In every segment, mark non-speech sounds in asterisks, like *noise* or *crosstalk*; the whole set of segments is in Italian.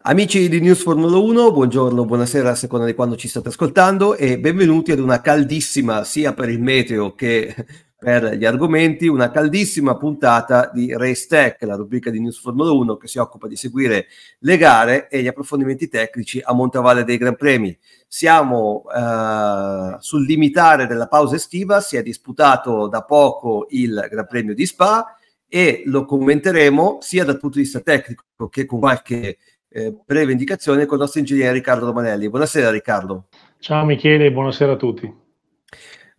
Amici di News Formula 1, buongiorno, buonasera a seconda di quando ci state ascoltando e benvenuti ad una caldissima, sia per il meteo che *laughs* per gli argomenti, una caldissima puntata di Race Tech, la rubrica di News Formula 1 che si occupa di seguire le gare e gli approfondimenti tecnici a Montavalle dei Gran Premi. Siamo eh, sul limitare della pausa estiva, si è disputato da poco il Gran Premio di Spa e lo commenteremo sia dal punto di vista tecnico che con qualche eh, breve indicazione con il nostro ingegnere Riccardo Romanelli. Buonasera Riccardo. Ciao Michele, buonasera a tutti.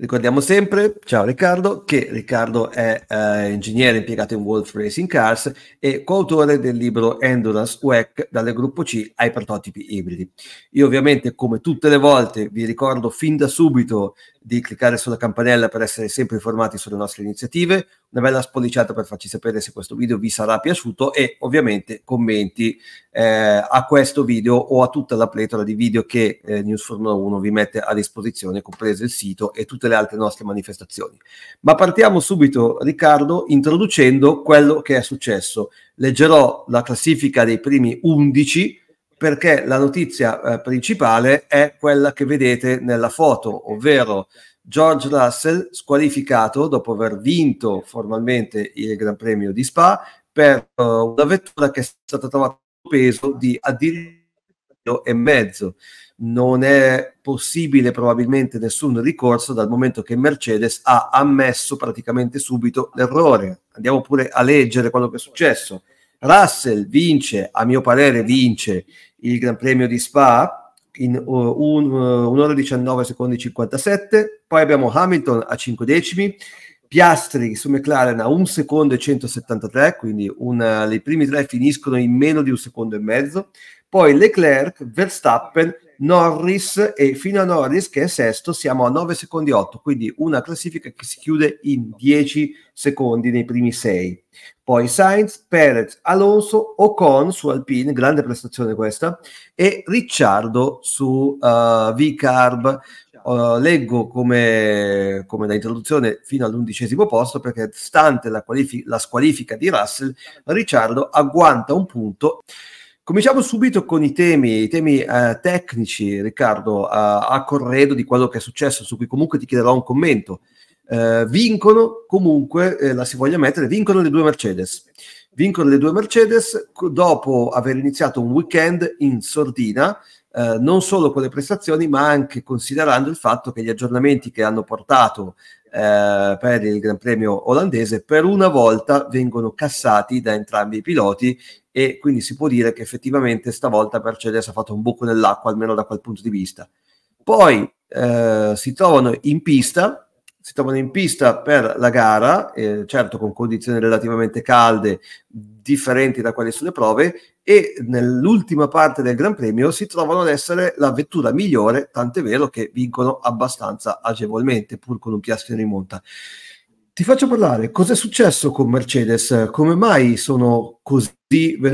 Ricordiamo sempre, ciao Riccardo, che Riccardo è eh, ingegnere impiegato in Wolf Racing Cars e coautore del libro Endurance WEC dal gruppo C ai prototipi ibridi. Io ovviamente, come tutte le volte, vi ricordo fin da subito di cliccare sulla campanella per essere sempre informati sulle nostre iniziative, una bella spolliciata per farci sapere se questo video vi sarà piaciuto e ovviamente commenti eh, a questo video o a tutta la pletora di video che eh, News Formula 1 vi mette a disposizione, compreso il sito e tutte le le altre nostre manifestazioni. Ma partiamo subito, Riccardo, introducendo quello che è successo. Leggerò la classifica dei primi 11 perché la notizia eh, principale è quella che vedete nella foto, ovvero George Russell squalificato dopo aver vinto formalmente il Gran Premio di Spa per uh, una vettura che è stata trovata peso di addirittura e mezzo non è possibile probabilmente nessun ricorso dal momento che Mercedes ha ammesso praticamente subito l'errore. Andiamo pure a leggere quello che è successo. Russell vince, a mio parere vince il Gran Premio di Spa in uh, un, uh, 19 secondi 57, poi abbiamo Hamilton a 5 decimi, Piastri su McLaren a 1 secondo e 173, quindi una, i primi tre finiscono in meno di un secondo e mezzo, poi Leclerc, Verstappen Norris e fino a Norris che è sesto siamo a 9 secondi 8, quindi una classifica che si chiude in 10 secondi nei primi 6. Poi Sainz, Perez, Alonso, Ocon su Alpine, grande prestazione questa, e Ricciardo su uh, V-Carb. Uh, leggo come, come, da introduzione fino all'undicesimo posto perché stante la, qualifi- la squalifica di Russell, Ricciardo agguanta un punto Cominciamo subito con i temi, i temi eh, tecnici, Riccardo, a, a, corredo di quello che è successo, su cui comunque ti chiederò un commento. Eh, vincono comunque, eh, la si voglia mettere, vincono le due Mercedes. Vincono le due Mercedes dopo aver iniziato un weekend in sordina, eh, non solo con le prestazioni, ma anche considerando il fatto che gli aggiornamenti che hanno portato eh, per il Gran Premio olandese, per una volta vengono cassati da entrambi i piloti e quindi si può dire che effettivamente stavolta Mercedes ha fatto un buco nell'acqua, almeno da quel punto di vista. Poi eh, si trovano in pista, si trovano in pista per la gara, eh, certo con condizioni relativamente calde, differenti da quelle sulle prove e nell'ultima parte del Gran Premio si trovano ad essere la vettura migliore, tant'è vero che vincono abbastanza agevolmente pur con un piastro in rimonta. Ti faccio parlare, cos'è successo con Mercedes? Come mai sono così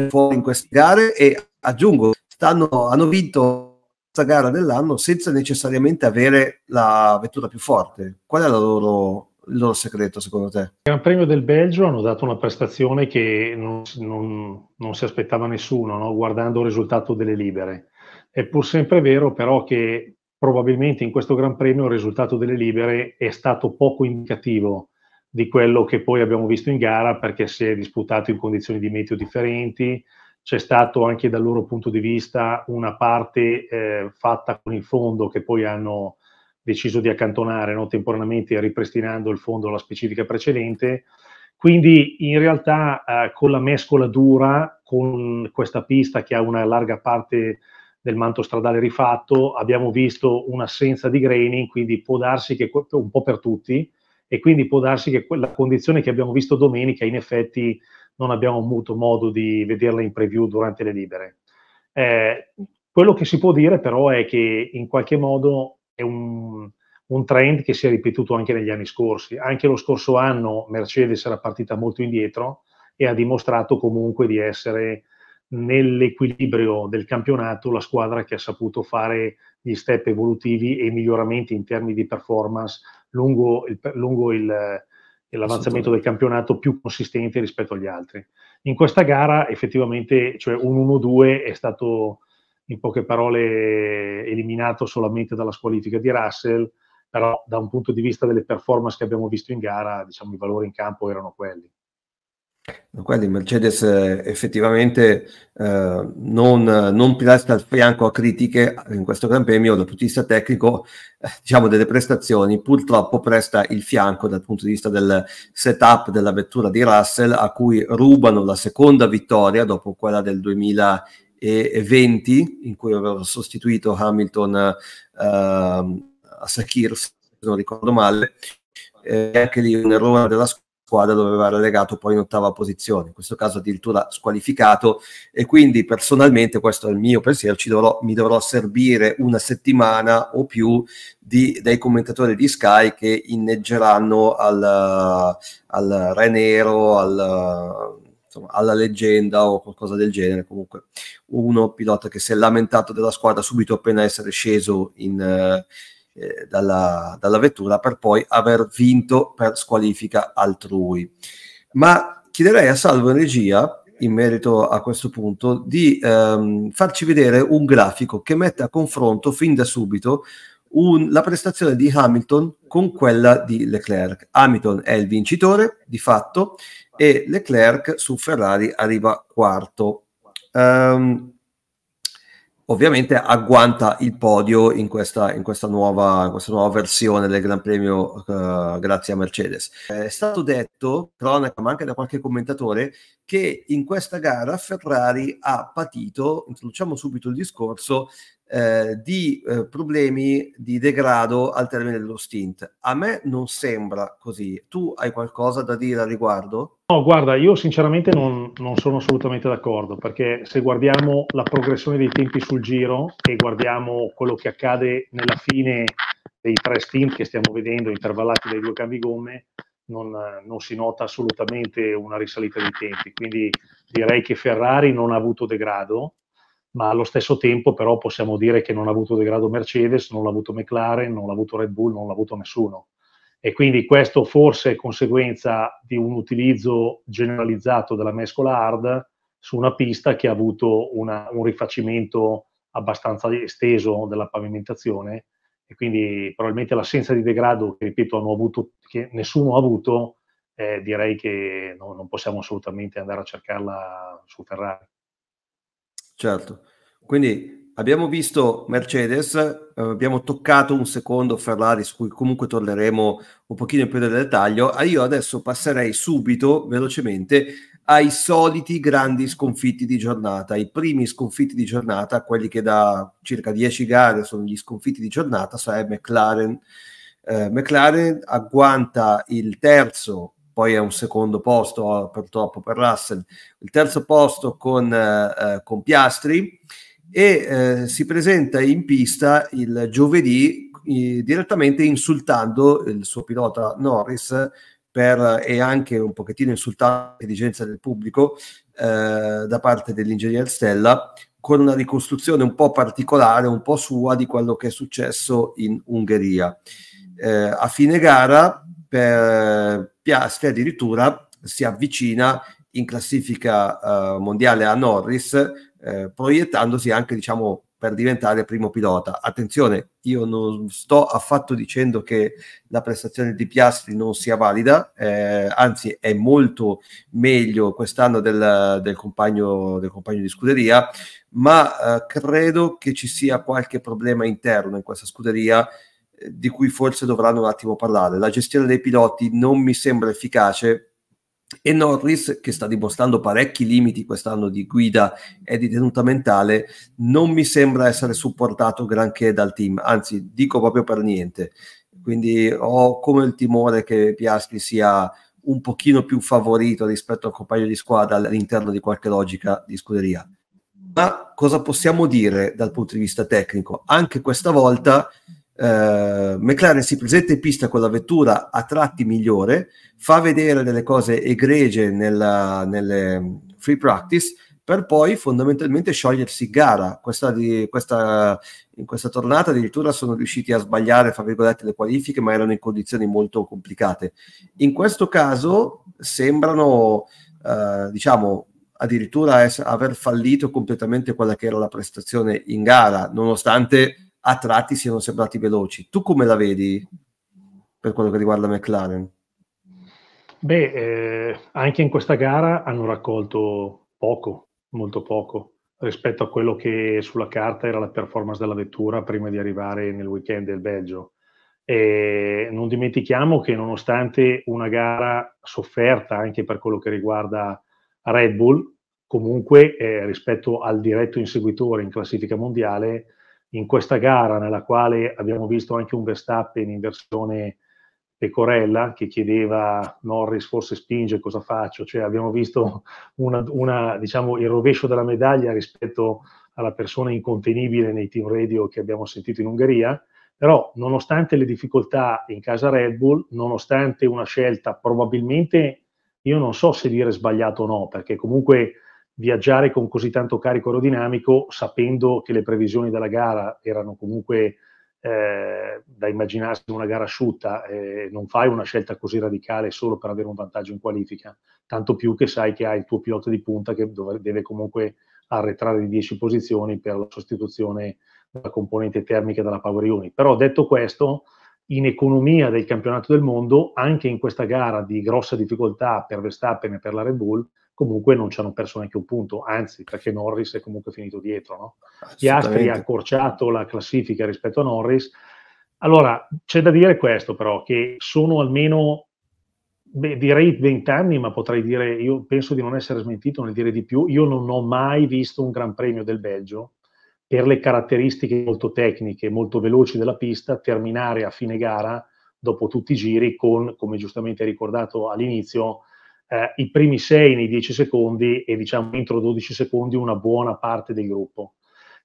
fuori in queste gare? E aggiungo, stanno, hanno vinto questa gara dell'anno senza necessariamente avere la vettura più forte. Qual è la loro il loro segreto, secondo te? Il Gran Premio del Belgio hanno dato una prestazione che non, non, non si aspettava nessuno, no? guardando il risultato delle libere. È pur sempre vero però che probabilmente in questo Gran Premio il risultato delle libere è stato poco indicativo di quello che poi abbiamo visto in gara perché si è disputato in condizioni di meteo differenti, c'è stato anche dal loro punto di vista una parte eh, fatta con il fondo che poi hanno deciso di accantonare no, temporaneamente ripristinando il fondo alla specifica precedente. Quindi in realtà eh, con la mescola dura, con questa pista che ha una larga parte del manto stradale rifatto, abbiamo visto un'assenza di graining, quindi può darsi che un po' per tutti, e quindi può darsi che la condizione che abbiamo visto domenica in effetti non abbiamo avuto modo di vederla in preview durante le libere. Eh, quello che si può dire però è che in qualche modo è un, un trend che si è ripetuto anche negli anni scorsi. Anche lo scorso anno Mercedes era partita molto indietro e ha dimostrato comunque di essere nell'equilibrio del campionato la squadra che ha saputo fare gli step evolutivi e i miglioramenti in termini di performance lungo, il, lungo il, l'avanzamento del campionato più consistente rispetto agli altri. In questa gara effettivamente cioè un 1-2 è stato in poche parole eliminato solamente dalla squalifica di Russell, però da un punto di vista delle performance che abbiamo visto in gara, diciamo, i valori in campo erano quelli. Quelli Mercedes eh, effettivamente eh, non, non presta il fianco a critiche in questo Gran Premio dal punto di vista tecnico eh, diciamo delle prestazioni, purtroppo presta il fianco dal punto di vista del setup della vettura di Russell a cui rubano la seconda vittoria dopo quella del 2000 e 2020 in cui aveva sostituito Hamilton uh, a Sakir, se non ricordo male, e eh, anche lì un errore della squadra doveva relegato poi in ottava posizione, in questo caso addirittura squalificato e quindi personalmente, questo è il mio pensiero, ci dovrò, mi dovrò servire una settimana o più di, dei commentatori di Sky che inneggeranno al, al Re Nero, al insomma, alla leggenda o qualcosa del genere. Comunque, uno pilota che si è lamentato della squadra subito appena essere sceso in, eh, eh, dalla, dalla vettura per poi aver vinto per squalifica altrui. Ma chiederei a Salvo in regia in merito a questo punto di ehm, farci vedere un grafico che mette a confronto fin da subito un, la prestazione di Hamilton con quella di Leclerc. Hamilton è il vincitore di fatto e Leclerc su Ferrari arriva quarto. Um, ovviamente agguanta il podio in questa, in questa, nuova, in questa nuova, versione del Gran Premio uh, grazie a Mercedes. È stato detto, cronaca ma anche da qualche commentatore, che in questa gara Ferrari ha patito, introduciamo subito il discorso, eh, di eh, problemi di degrado al termine dello stint. A me non sembra così. Tu hai qualcosa da dire al riguardo? No, guarda, io sinceramente non, non sono assolutamente d'accordo perché se guardiamo la progressione dei tempi sul giro e guardiamo quello che accade nella fine dei tre stint che stiamo vedendo intervallati dai due cambi gomme, non, non, si nota assolutamente una risalita dei tempi. Quindi direi che Ferrari non ha avuto degrado, ma allo stesso tempo però possiamo dire che non ha avuto degrado Mercedes, non l'ha avuto McLaren, non l'ha avuto Red Bull, non l'ha avuto nessuno. E quindi questo forse è conseguenza di un utilizzo generalizzato della mescola hard su una pista che ha avuto una, un rifacimento abbastanza esteso della pavimentazione e quindi probabilmente l'assenza di degrado che ripeto hanno avuto, che nessuno ha avuto, eh, direi che no, non possiamo assolutamente andare a cercarla su Ferrari. Certo, quindi abbiamo visto Mercedes, eh, abbiamo toccato un secondo Ferrari su cui comunque torneremo un pochino più nel dettaglio, ah, io adesso passerei subito, velocemente, ai soliti grandi sconfitti di giornata, i primi sconfitti di giornata, quelli che da circa 10 gare sono gli sconfitti di giornata, sarebbe cioè McLaren. Eh, McLaren agguanta il terzo poi è un secondo posto ah, purtroppo per Russell, il terzo posto con, eh, eh, con Piastri e eh, si presenta in pista il giovedì eh, direttamente insultando il suo pilota Norris per, eh, e anche un pochettino insultando l'intelligenza del pubblico eh, da parte dell'ingegner Stella con una ricostruzione un po' particolare, un po' sua di quello che è successo in Ungheria. a fine gara per Piastri addirittura si avvicina in classifica eh, mondiale a Norris, eh, proiettandosi anche diciamo, per diventare primo pilota. Attenzione, io non sto affatto dicendo che la prestazione di Piastri non sia valida, eh, anzi è molto meglio quest'anno del, del, compagno, del compagno, di scuderia, ma eh, credo che ci sia qualche problema interno in questa scuderia di cui forse dovranno un attimo parlare. La gestione dei piloti non mi sembra efficace e Norris, che sta dimostrando parecchi limiti quest'anno di guida e di tenuta mentale, non mi sembra essere supportato granché dal team, anzi dico proprio per niente. Quindi ho come il timore che Piastri sia un pochino più favorito rispetto al compagno di squadra all'interno di qualche logica di scuderia. Ma cosa possiamo dire dal punto di vista tecnico? Anche questa volta eh, McLaren si presenta in pista con la vettura a tratti migliore, fa vedere delle cose egregie nella, nelle mm, free practice per poi fondamentalmente sciogliersi in gara. Questa di, questa, in questa tornata addirittura sono riusciti a sbagliare fra virgolette, le qualifiche, ma erano in condizioni molto complicate. In questo caso sembrano, uh, diciamo, addirittura es- aver fallito completamente quella che era la prestazione in gara, nonostante a tratti siano sembrati veloci. Tu come la vedi per quello che riguarda McLaren? Beh, eh, anche in questa gara hanno raccolto poco, molto poco, rispetto a quello che sulla carta era la performance della vettura prima di arrivare nel weekend del Belgio. E non dimentichiamo che nonostante una gara sofferta anche per quello che riguarda Red Bull, comunque eh, rispetto al diretto inseguitore in classifica mondiale, in questa gara nella quale abbiamo visto anche un Verstappen in versione pecorella che chiedeva Norris forse spinge cosa faccio, cioè abbiamo visto una, una, diciamo, il rovescio della medaglia rispetto alla persona incontenibile nei team radio che abbiamo sentito in Ungheria, però nonostante le difficoltà in casa Red Bull, nonostante una scelta probabilmente, io non so se dire sbagliato o no, perché comunque viaggiare con così tanto carico aerodinamico, sapendo che le previsioni della gara erano comunque eh, da immaginarsi una gara asciutta, eh, non fai una scelta così radicale solo per avere un vantaggio in qualifica, tanto più che sai che hai il tuo pilota di punta che dove, deve comunque arretrare di 10 posizioni per la sostituzione della componente termica della Power Unit. Però detto questo, in economia del campionato del mondo, anche in questa gara di grossa difficoltà per Verstappen e per la Red Bull, comunque non ci hanno perso neanche un punto, anzi perché Norris è comunque finito dietro. No? Piastri ha accorciato la classifica rispetto a Norris. Allora, c'è da dire questo però, che sono almeno, beh, direi 20 anni, ma potrei dire, io penso di non essere smentito nel dire di più, io non ho mai visto un Gran Premio del Belgio per le caratteristiche molto tecniche, molto veloci della pista, terminare a fine gara dopo tutti i giri con, come giustamente hai ricordato all'inizio, eh, i primi 6 nei 10 secondi e diciamo entro 12 secondi una buona parte del gruppo.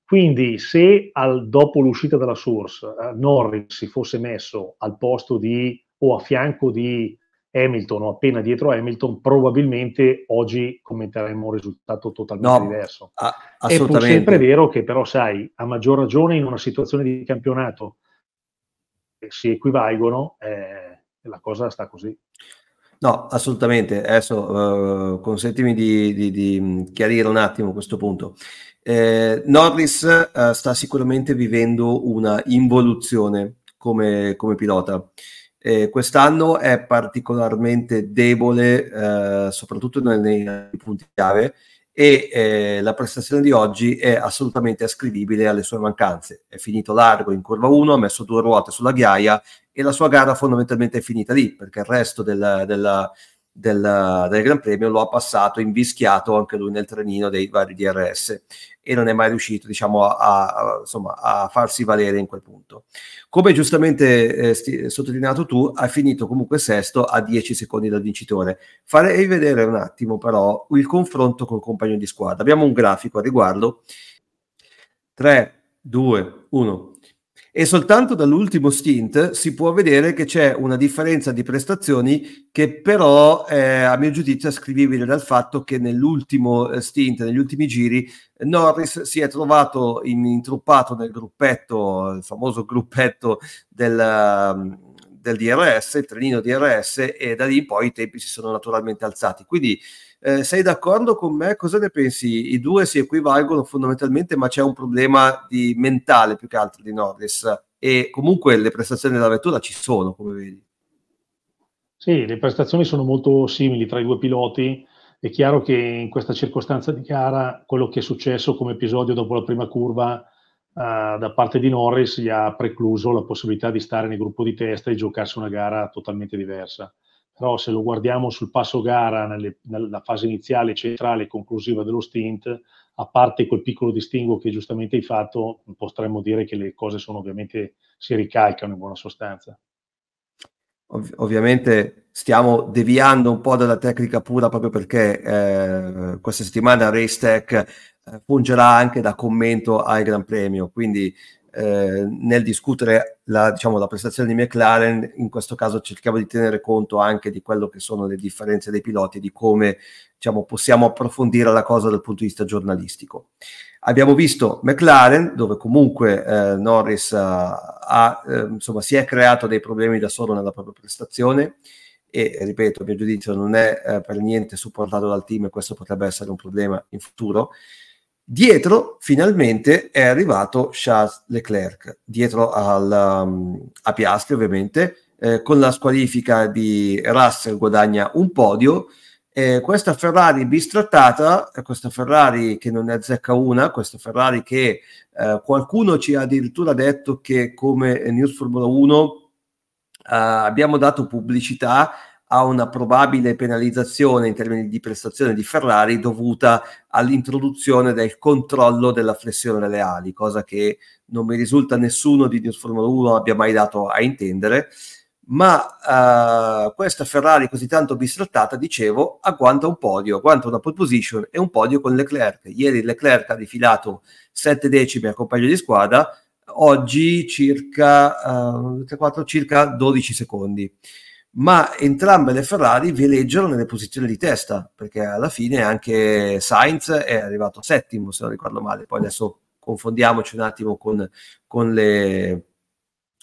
Quindi se al, dopo l'uscita dalla source eh, Norris si fosse messo al posto di o a fianco di Hamilton o appena dietro Hamilton, probabilmente oggi commenteremmo un risultato totalmente no, diverso. A- assolutamente. È sempre vero che però, sai, a maggior ragione in una situazione di campionato eh, si equivalgono, eh, la cosa sta così. No, assolutamente. Adesso uh, consentimi di, di, di, mm, chiarire un attimo questo punto. Eh, Norris uh, sta sicuramente vivendo una involuzione come, come pilota. Eh, quest'anno è particolarmente debole, uh, soprattutto nei, nei punti chiave, e eh, la prestazione di oggi è assolutamente ascrivibile alle sue mancanze. È finito largo in curva 1, ha messo due ruote sulla ghiaia e la sua gara fondamentalmente è finita lì, perché il resto del, della, del, del, Gran Premio lo ha passato invischiato anche lui nel trenino dei vari DRS e non è mai riuscito diciamo, a, a, insomma, a farsi valere in quel punto. Come giustamente eh, sti, sottolineato tu, ha finito comunque sesto a 10 secondi dal vincitore. Farei vedere un attimo però il confronto col compagno di squadra. Abbiamo un grafico a riguardo. 3, 2, 1 e soltanto dall'ultimo stint si può vedere che c'è una differenza di prestazioni che però eh, a mio giudizio è scrivibile dal fatto che nell'ultimo eh, stint, negli ultimi giri, Norris si è trovato in, intruppato nel gruppetto, il famoso gruppetto del, del DRS, il trenino DRS e da lì in poi i tempi si sono naturalmente alzati. Quindi eh, sei d'accordo con me? Cosa ne pensi? I due si equivalgono fondamentalmente, ma c'è un problema di mentale più che altro di Norris e comunque le prestazioni della vettura ci sono, come vedi. Sì, le prestazioni sono molto simili tra i due piloti. È chiaro che in questa circostanza di gara quello che è successo come episodio dopo la prima curva Uh, da parte di Norris gli ha precluso la possibilità di stare nel gruppo di testa e giocarsi una gara totalmente diversa però se lo guardiamo sul passo gara, nelle, nella fase iniziale, centrale e conclusiva dello stint, a parte quel piccolo distinguo che giustamente hai fatto, potremmo dire che le cose sono ovviamente, si ricalcano in buona sostanza. Ov- ovviamente stiamo deviando un po' dalla tecnica pura proprio perché eh, questa settimana Race Tech eh, fungerà anche da commento al Gran Premio, quindi eh, nel discutere la, diciamo, la, prestazione di McLaren, in questo caso cerchiamo di tenere conto anche di quello che sono le differenze dei piloti e di come diciamo, possiamo approfondire la cosa dal punto di vista giornalistico. Abbiamo visto McLaren, dove comunque eh, Norris ha, eh, ha, eh, insomma, si è creato dei problemi da solo nella propria prestazione e, ripeto, a mio giudizio non è eh, per niente supportato dal team e questo potrebbe essere un problema in futuro. Dietro finalmente è arrivato Charles Leclerc, dietro al, um, a Piastri ovviamente, eh, con la squalifica di Russell guadagna un podio. Eh, questa Ferrari bistrattata, questa Ferrari che non ne azzecca una, questa Ferrari che eh, qualcuno ci ha addirittura detto che come News Formula 1 eh, abbiamo dato pubblicità a una probabile penalizzazione in termini di prestazione di Ferrari dovuta all'introduzione del controllo della flessione delle ali, cosa che non mi risulta nessuno di News Formula 1 abbia mai dato a intendere. Ma eh, questa Ferrari così tanto bistrattata, dicevo, agguanta un podio, agguanta una pole position e un podio con Leclerc. Ieri Leclerc ha defilato 7 decimi a compagno di squadra, oggi circa, eh, 4, circa 12 secondi ma entrambe le Ferrari veleggiano nelle posizioni di testa, perché alla fine anche Sainz è arrivato settimo, se non ricordo male, poi adesso confondiamoci un attimo con, con, le,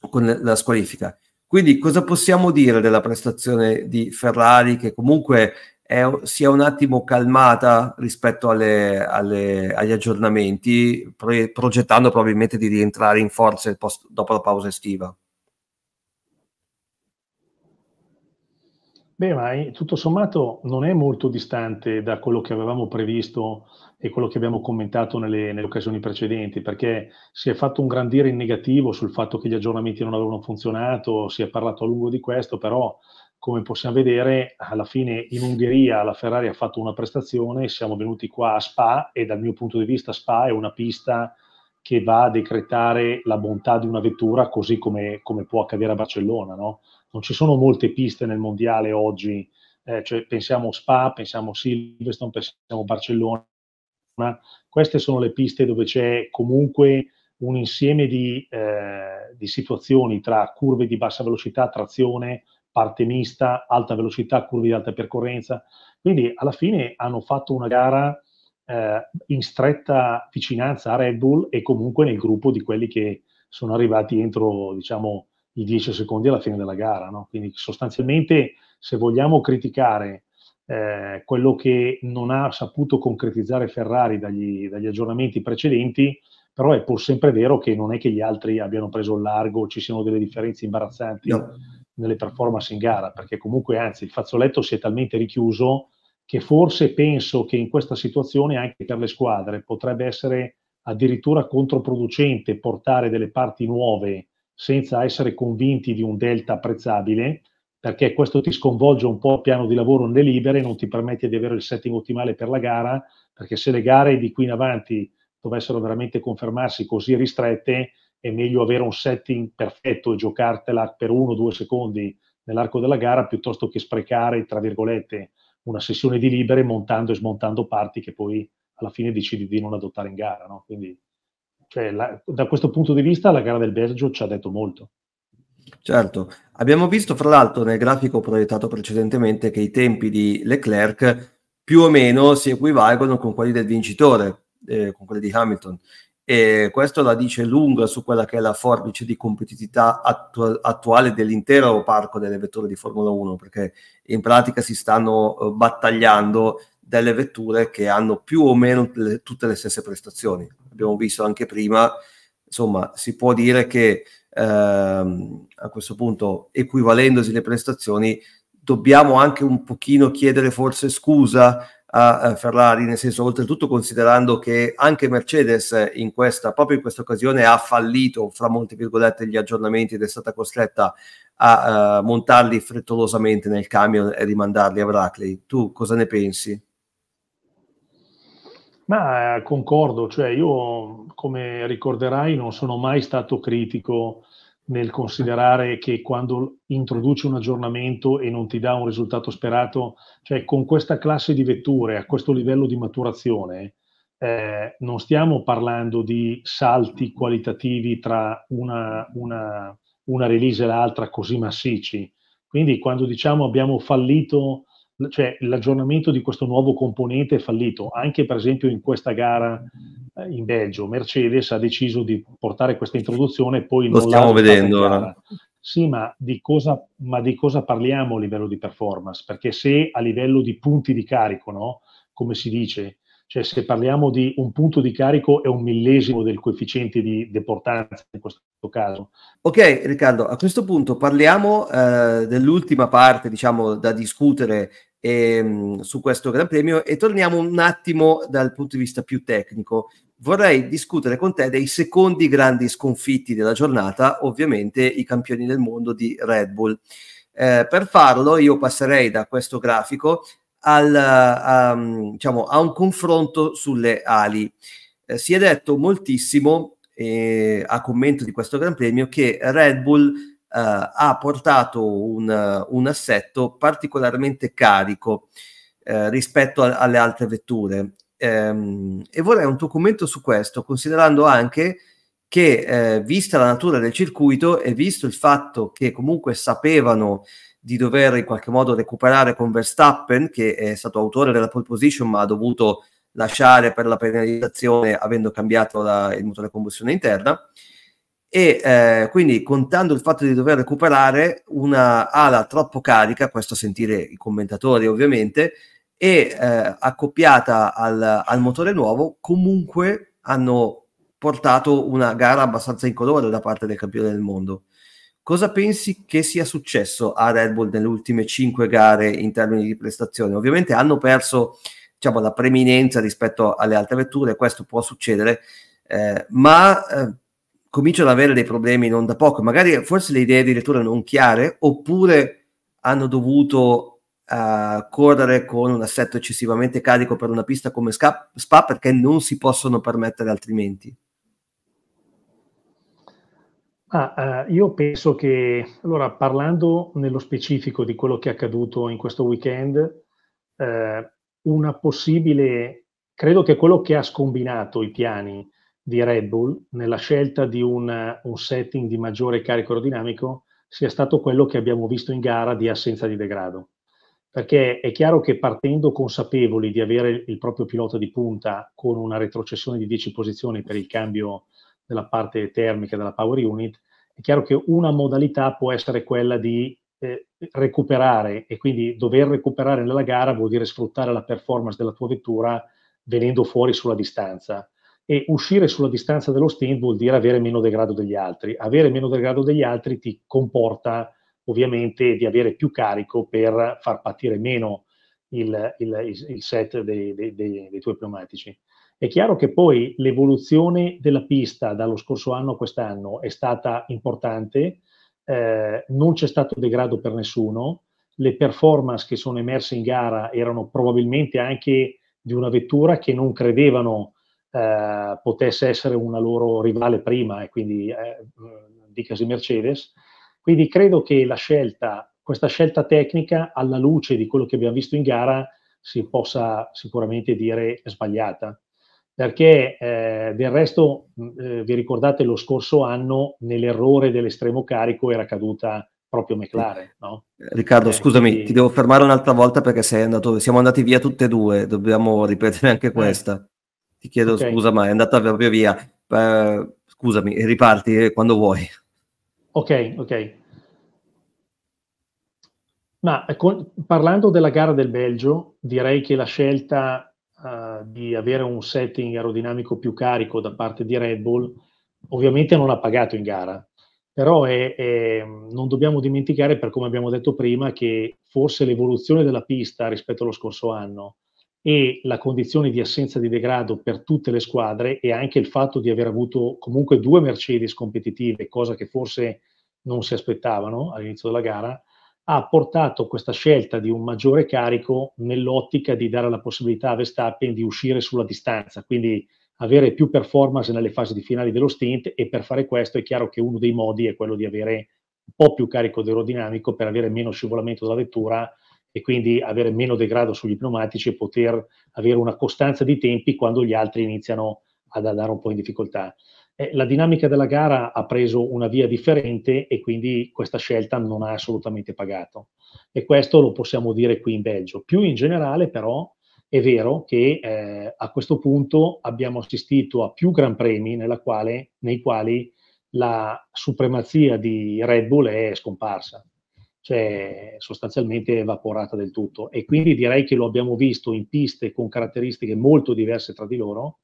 con la squalifica. Quindi cosa possiamo dire della prestazione di Ferrari che comunque è, si è un attimo calmata rispetto alle, alle, agli aggiornamenti, pre, progettando probabilmente di rientrare in forza dopo la pausa estiva? Beh, ma è, tutto sommato non è molto distante da quello che avevamo previsto e quello che abbiamo commentato nelle, nelle occasioni precedenti, perché si è fatto un grandire in negativo sul fatto che gli aggiornamenti non avevano funzionato, si è parlato a lungo di questo, però come possiamo vedere, alla fine in Ungheria la Ferrari ha fatto una prestazione, siamo venuti qua a Spa e dal mio punto di vista Spa è una pista che va a decretare la bontà di una vettura così come, come può accadere a Barcellona, no? non ci sono molte piste nel mondiale oggi, eh, cioè pensiamo Spa, pensiamo Silverstone, pensiamo Barcellona, queste sono le piste dove c'è comunque un insieme di, eh, di situazioni tra curve di bassa velocità, trazione, parte mista, alta velocità, curve di alta percorrenza. Quindi alla fine hanno fatto una gara eh, in stretta vicinanza a Red Bull e comunque nel gruppo di quelli che sono arrivati entro, diciamo, i 10 secondi alla fine della gara. No? Quindi sostanzialmente se vogliamo criticare eh, quello che non ha saputo concretizzare Ferrari dagli, dagli, aggiornamenti precedenti, però è pur sempre vero che non è che gli altri abbiano preso il largo, ci siano delle differenze imbarazzanti no. nelle performance in gara, perché comunque anzi il fazzoletto si è talmente richiuso che forse penso che in questa situazione anche per le squadre potrebbe essere addirittura controproducente portare delle parti nuove senza essere convinti di un delta apprezzabile, perché questo ti sconvolge un po' il piano di lavoro nelle libere, non ti permette di avere il setting ottimale per la gara, perché se le gare di qui in avanti dovessero veramente confermarsi così ristrette, è meglio avere un setting perfetto e giocartela per uno o due secondi nell'arco della gara piuttosto che sprecare, tra virgolette, una sessione di libere montando e smontando parti che poi alla fine decidi di non adottare in gara. No? Quindi cioè, la, da questo punto di vista la gara del Belgio ci ha detto molto. Certo, abbiamo visto fra l'altro nel grafico proiettato precedentemente che i tempi di Leclerc più o meno si equivalgono con quelli del vincitore, eh, con quelli di Hamilton. E questo la dice lunga su quella che è la forbice di competitività attu- attuale dell'intero parco delle vetture di Formula 1, perché in pratica si stanno eh, battagliando delle vetture che hanno più o meno le, tutte le stesse prestazioni. Abbiamo visto anche prima, insomma, si può dire che ehm, a questo punto, equivalendosi le prestazioni, dobbiamo anche un pochino chiedere forse scusa a, a eh, Ferrari, nel senso, oltretutto considerando che anche Mercedes in questa, proprio in questa occasione ha fallito, fra molte virgolette, gli aggiornamenti ed è stata costretta a uh, montarli frettolosamente nel camion e rimandarli a Brackley. Tu cosa ne pensi? Ma eh, concordo, cioè io come ricorderai non sono mai stato critico nel considerare che quando introduci un aggiornamento e non ti dà un risultato sperato, cioè con questa classe di vetture a questo livello di maturazione, eh, non stiamo parlando di salti qualitativi tra una, una, una release e l'altra così massicci. Quindi quando diciamo abbiamo fallito cioè, l'aggiornamento di questo nuovo componente è fallito. Anche per esempio in questa gara eh, in Belgio, Mercedes ha deciso di portare questa introduzione e poi... Lo non stiamo vedendo. Sì, ma di, cosa, ma di, cosa, parliamo a livello di performance? Perché se a livello di punti di carico, no? come si dice, cioè se parliamo di un punto di carico è un millesimo del coefficiente di deportanza in questo caso. Ok Riccardo, a questo punto parliamo eh, dell'ultima parte diciamo da discutere ehm, su questo Gran Premio e torniamo un attimo dal punto di vista più tecnico. Vorrei discutere con te dei secondi grandi sconfitti della giornata, ovviamente i campioni del mondo di Red Bull. Eh, per farlo io passerei da questo grafico al, a, diciamo, a un confronto sulle ali. Eh, si è detto moltissimo eh, a commento di questo Gran Premio che Red Bull eh, ha portato un, eh, un, assetto particolarmente carico eh, rispetto a, alle altre vetture. Ehm, e vorrei un documento su questo, considerando anche che eh, vista la natura del circuito e visto il fatto che comunque sapevano di dover in qualche modo recuperare con Verstappen, che è stato autore della pole position ma ha dovuto lasciare per la penalizzazione avendo cambiato la, il motore a combustione interna, e eh, quindi contando il fatto di dover recuperare una ala troppo carica, questo a sentire i commentatori ovviamente, e eh, accoppiata al, al, motore nuovo, comunque hanno portato una gara abbastanza incolore da parte del campione del mondo. Cosa pensi che sia successo a Red Bull nelle ultime cinque gare in termini di prestazione? Ovviamente hanno perso diciamo, la preminenza rispetto alle altre vetture, questo può succedere, eh, ma eh, cominciano ad avere dei problemi non da poco, magari forse le idee addirittura non chiare, oppure hanno dovuto uh, correre con un assetto eccessivamente carico per una pista come Sca- Spa perché non si possono permettere altrimenti. Ah, eh, io penso che, allora, parlando nello specifico di quello che è accaduto in questo weekend, eh, una possibile, credo che quello che ha scombinato i piani di Red Bull nella scelta di un, un setting di maggiore carico aerodinamico sia stato quello che abbiamo visto in gara di assenza di degrado. Perché è chiaro che partendo consapevoli di avere il proprio pilota di punta con una retrocessione di 10 posizioni per il cambio della parte termica della power unit, è chiaro che una modalità può essere quella di eh, recuperare e quindi dover recuperare nella gara vuol dire sfruttare la performance della tua vettura venendo fuori sulla distanza e uscire sulla distanza dello stint vuol dire avere meno degrado degli altri. Avere meno degrado degli altri ti comporta ovviamente di avere più carico per far patire meno il, il, il set dei, dei, dei, dei, tuoi pneumatici. È chiaro che poi l'evoluzione della pista dallo scorso anno a quest'anno è stata importante, eh, non c'è stato degrado per nessuno, le performance che sono emerse in gara erano probabilmente anche di una vettura che non credevano eh, potesse essere una loro rivale prima, e quindi eh, Casi Mercedes. Quindi credo che la scelta, questa scelta tecnica, alla luce di quello che abbiamo visto in gara, si possa sicuramente dire sbagliata. Perché eh, del resto, mh, mm, eh, vi ricordate, lo scorso anno nell'errore dell'estremo carico era caduta proprio McLaren, no? Eh, Riccardo, eh, scusami, quindi... ti devo fermare un'altra volta perché andato, siamo andati via tutte e due, dobbiamo ripetere anche eh. questa. Ti chiedo okay. scusa, ma è andata proprio via. Eh, scusami, riparti quando vuoi. Ok, ok. Ma eh, con, parlando della gara del Belgio, direi che la scelta uh, di avere un setting aerodinamico più carico da parte di Red Bull ovviamente non ha pagato in gara, però è, è, non dobbiamo dimenticare, per come abbiamo detto prima, che forse l'evoluzione della pista rispetto allo scorso anno e la condizione di assenza di degrado per tutte le squadre e anche il fatto di aver avuto comunque due Mercedes competitive, cosa che forse non si aspettavano all'inizio della gara, ha portato questa scelta di un maggiore carico nell'ottica di dare la possibilità a Verstappen di uscire sulla distanza, quindi avere più performance nelle fasi di finale dello stint e per fare questo è chiaro che uno dei modi è quello di avere un po' più carico aerodinamico per avere meno scivolamento della vettura e quindi avere meno degrado sugli pneumatici e poter avere una costanza di tempi quando gli altri iniziano ad andare un po' in difficoltà. Eh, la dinamica della gara ha preso una via differente e quindi questa scelta non ha assolutamente pagato. E questo lo possiamo dire qui in Belgio. Più in generale però è vero che eh, a questo punto abbiamo assistito a più gran premi quale, nei quali la supremazia di Red Bull è scomparsa cioè sostanzialmente evaporata del tutto. E quindi direi che lo abbiamo visto in piste con caratteristiche molto diverse tra di loro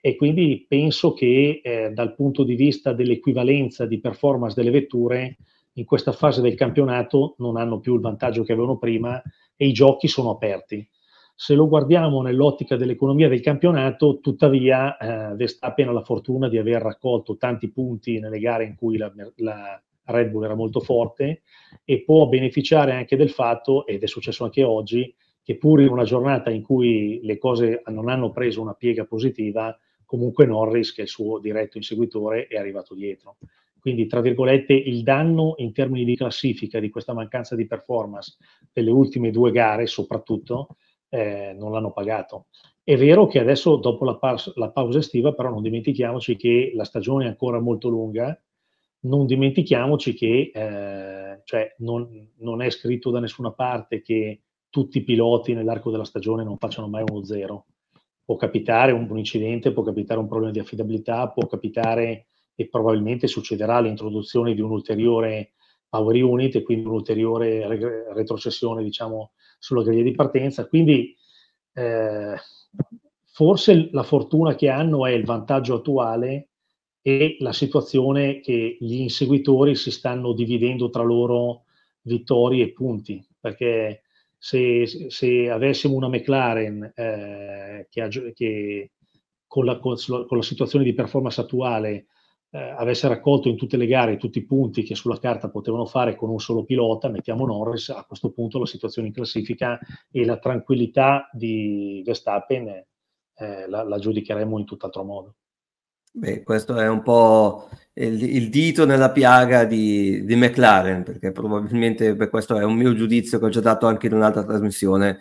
e quindi penso che eh, dal punto di vista dell'equivalenza di performance delle vetture in questa fase del campionato non hanno più il vantaggio che avevano prima e i giochi sono aperti. Se lo guardiamo nell'ottica dell'economia del campionato, tuttavia eh, Verstappen ha la fortuna di aver raccolto tanti punti nelle gare in cui la, la Red Bull era molto forte e può beneficiare anche del fatto, ed è successo anche oggi, che pur in una giornata in cui le cose non hanno preso una piega positiva, comunque Norris, che è il suo diretto inseguitore, è arrivato dietro. Quindi, tra virgolette, il danno in termini di classifica di questa mancanza di performance delle ultime due gare, soprattutto, eh, non l'hanno pagato. È vero che adesso, dopo la, pa- la pausa estiva, però non dimentichiamoci che la stagione è ancora molto lunga non dimentichiamoci che eh, cioè non, non, è scritto da nessuna parte che tutti i piloti nell'arco della stagione non facciano mai uno zero. Può capitare un, un incidente, può capitare un problema di affidabilità, può capitare e probabilmente succederà l'introduzione di un'ulteriore power unit e quindi un'ulteriore re- retrocessione diciamo, sulla griglia di partenza. Quindi eh, forse la fortuna che hanno è il vantaggio attuale e la situazione che gli inseguitori si stanno dividendo tra loro vittorie e punti, perché se, se avessimo una McLaren eh, che, che con, la, con, la, situazione di performance attuale eh, avesse raccolto in tutte le gare tutti i punti che sulla carta potevano fare con un solo pilota, mettiamo Norris, a questo punto la situazione in classifica e la tranquillità di Verstappen eh, la, la giudicheremo in tutt'altro modo. Beh, questo è un po' il, il dito nella piaga di, di, McLaren, perché probabilmente per questo è un mio giudizio che ho già dato anche in un'altra trasmissione.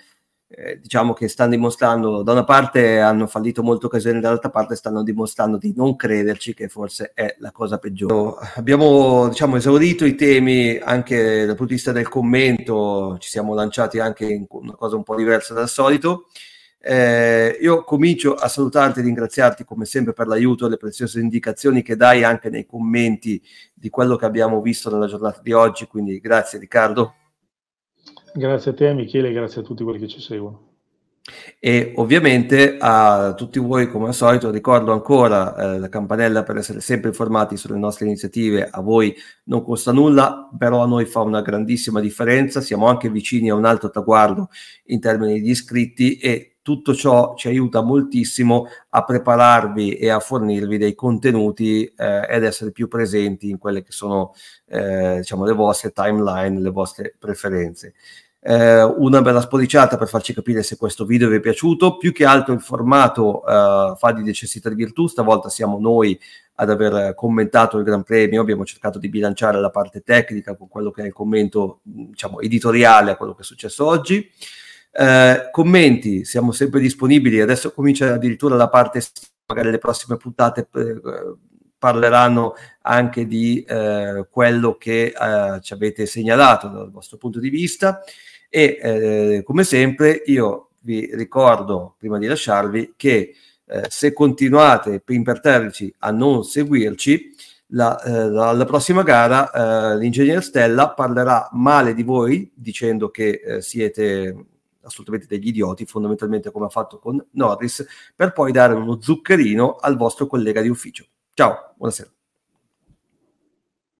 Eh, diciamo che stanno dimostrando, da una parte hanno fallito molte occasioni, dall'altra parte stanno dimostrando di non crederci, che forse è la cosa peggiore. Abbiamo diciamo, esaurito i temi anche dal punto di vista del commento, ci siamo lanciati anche in una cosa un po' diversa dal solito. Eh, io comincio a salutarti e ringraziarti come sempre per l'aiuto e le preziose indicazioni che dai anche nei commenti di quello che abbiamo visto nella giornata di oggi, quindi grazie Riccardo. Grazie a te Michele, grazie a tutti quelli che ci seguono. E ovviamente a tutti voi, come al solito, ricordo ancora eh, la campanella per essere sempre informati sulle nostre iniziative. A voi non costa nulla, però a noi fa una grandissima differenza. Siamo anche vicini a un altro traguardo in termini di iscritti e tutto ciò ci aiuta moltissimo a prepararvi e a fornirvi dei contenuti eh, ed essere più presenti in quelle che sono eh, diciamo, le vostre timeline, le vostre preferenze. Eh, una bella sporiciata per farci capire se questo video vi è piaciuto, più che altro il formato eh, fa di necessità di virtù, stavolta siamo noi ad aver commentato il Gran Premio, abbiamo cercato di bilanciare la parte tecnica con quello che è il commento diciamo, editoriale a quello che è successo oggi. Eh, commenti, siamo sempre disponibili, adesso comincia addirittura la parte, magari le prossime puntate eh, parleranno anche di eh, quello che eh, ci avete segnalato dal vostro punto di vista e eh, come sempre io vi ricordo, prima di lasciarvi, che se continuate per imperterrici a non seguirci, la, eh, la, la, prossima gara eh, l'ingegnere Stella parlerà male di voi dicendo che eh, siete assolutamente degli idioti, fondamentalmente come ha fatto con Norris, per poi dare uno zuccherino al vostro collega di ufficio. Ciao, buonasera.